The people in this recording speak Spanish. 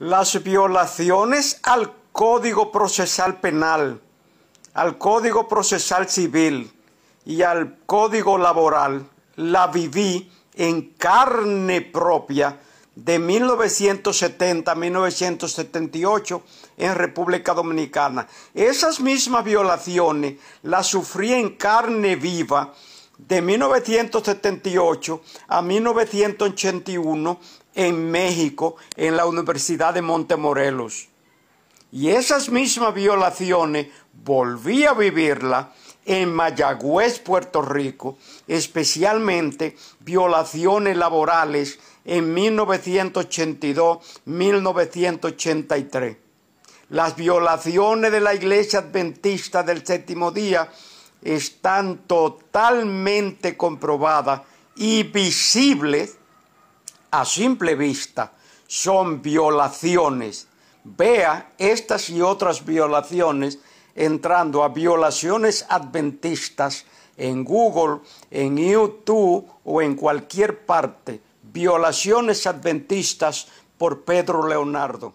las violaciones al Código Procesal Penal, al Código Procesal Civil y al Código Laboral la viví en carne propia de 1970 1978 en República Dominicana. Esas mismas violaciones las sufrí en carne viva de 1978 a 1981 en México, en la Universidad de Montemorelos. Y esas mismas violaciones volví a vivirla en Mayagüez, Puerto Rico, especialmente violaciones laborales en 1982-1983. Las violaciones de la Iglesia Adventista del Séptimo Día están totalmente comprobadas y visibles a simple vista. Son violaciones. Vea estas y otras violaciones entrando a violaciones adventistas en Google, en YouTube o en cualquier parte. Violaciones adventistas por Pedro Leonardo.